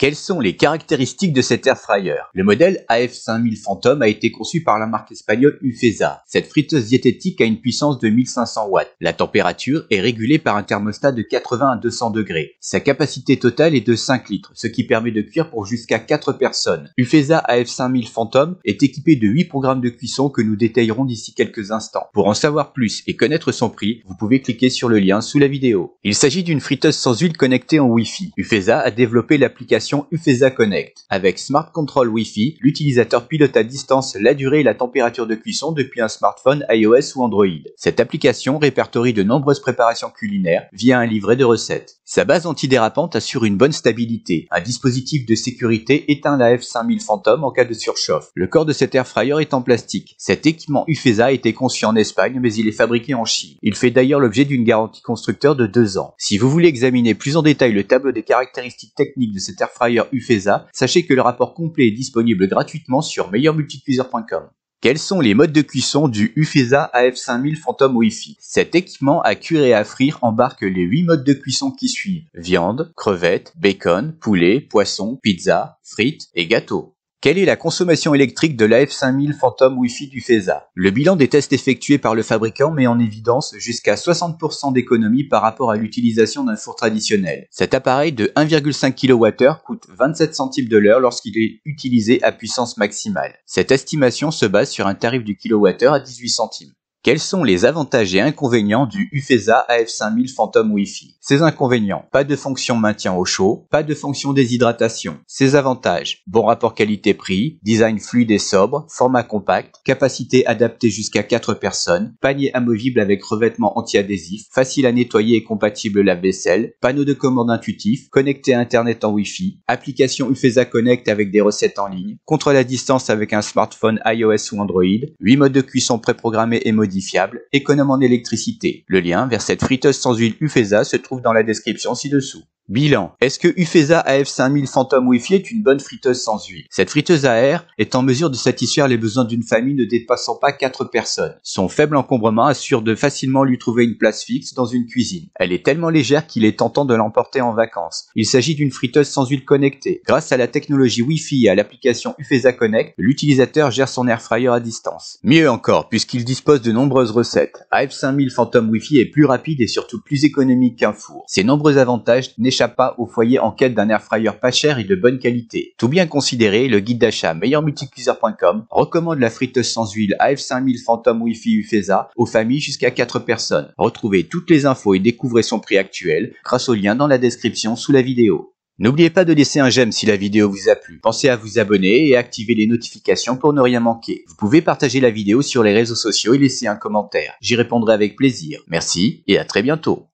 Quelles sont les caractéristiques de cet air fryer Le modèle AF5000 Phantom a été conçu par la marque espagnole Ufesa. Cette friteuse diététique a une puissance de 1500 watts. La température est régulée par un thermostat de 80 à 200 degrés. Sa capacité totale est de 5 litres, ce qui permet de cuire pour jusqu'à 4 personnes. Ufesa AF5000 Phantom est équipé de 8 programmes de cuisson que nous détaillerons d'ici quelques instants. Pour en savoir plus et connaître son prix, vous pouvez cliquer sur le lien sous la vidéo. Il s'agit d'une friteuse sans huile connectée en Wi-Fi. Ufesa a développé l'application Ufeza Ufesa Connect. Avec Smart Control Wi-Fi, l'utilisateur pilote à distance la durée et la température de cuisson depuis un smartphone iOS ou Android. Cette application répertorie de nombreuses préparations culinaires via un livret de recettes. Sa base antidérapante assure une bonne stabilité. Un dispositif de sécurité éteint la F5000 Phantom en cas de surchauffe. Le corps de cet air fryer est en plastique. Cet équipement Ufesa a été conçu en Espagne mais il est fabriqué en Chine. Il fait d'ailleurs l'objet d'une garantie constructeur de deux ans. Si vous voulez examiner plus en détail le tableau des caractéristiques techniques de cet air Ufeza, sachez que le rapport complet est disponible gratuitement sur meilleurmulticuiseur.com. Quels sont les modes de cuisson du Ufesa AF5000 Phantom wi Cet équipement à cuire et à frire embarque les 8 modes de cuisson qui suivent viande, crevettes, bacon, poulet, poisson, pizza, frites et gâteaux. Quelle est la consommation électrique de f 5000 Phantom Wi-Fi du FESA Le bilan des tests effectués par le fabricant met en évidence jusqu'à 60% d'économie par rapport à l'utilisation d'un four traditionnel. Cet appareil de 1,5 kWh coûte 27 centimes de l'heure lorsqu'il est utilisé à puissance maximale. Cette estimation se base sur un tarif du kWh à 18 centimes. Quels sont les avantages et inconvénients du UFESA AF5000 Phantom Wi-Fi Ses inconvénients, pas de fonction maintien au chaud, pas de fonction déshydratation. Ses avantages, bon rapport qualité-prix, design fluide et sobre, format compact, capacité adaptée jusqu'à 4 personnes, panier amovible avec revêtement anti-adhésif, facile à nettoyer et compatible lave-vaisselle, panneau de commande intuitif, connecté à Internet en Wi-Fi, application UFESA Connect avec des recettes en ligne, contrôle à distance avec un smartphone iOS ou Android, 8 modes de cuisson préprogrammés et modifiés, modifiable, économe en électricité. Le lien vers cette friteuse sans huile Ufesa se trouve dans la description ci-dessous. Bilan. Est-ce que Ufesa AF5000 Phantom Wi-Fi est une bonne friteuse sans huile Cette friteuse à air est en mesure de satisfaire les besoins d'une famille ne dépassant pas 4 personnes. Son faible encombrement assure de facilement lui trouver une place fixe dans une cuisine. Elle est tellement légère qu'il est tentant de l'emporter en vacances. Il s'agit d'une friteuse sans huile connectée. Grâce à la technologie Wi-Fi et à l'application Ufesa Connect, l'utilisateur gère son air fryer à distance. Mieux encore, puisqu'il dispose de nombreuses recettes, AF5000 Phantom Wi-Fi est plus rapide et surtout plus économique qu'un four. Ses nombreux avantages n'échappent pas au foyer en quête d'un air fryer pas cher et de bonne qualité. Tout bien considéré, le guide d'achat meilleurmulticuiseur.com recommande la friteuse sans huile AF5000 Phantom Wi-Fi Ufesa aux familles jusqu'à 4 personnes. Retrouvez toutes les infos et découvrez son prix actuel grâce au lien dans la description sous la vidéo. N'oubliez pas de laisser un j'aime si la vidéo vous a plu. Pensez à vous abonner et activer les notifications pour ne rien manquer. Vous pouvez partager la vidéo sur les réseaux sociaux et laisser un commentaire. J'y répondrai avec plaisir. Merci et à très bientôt.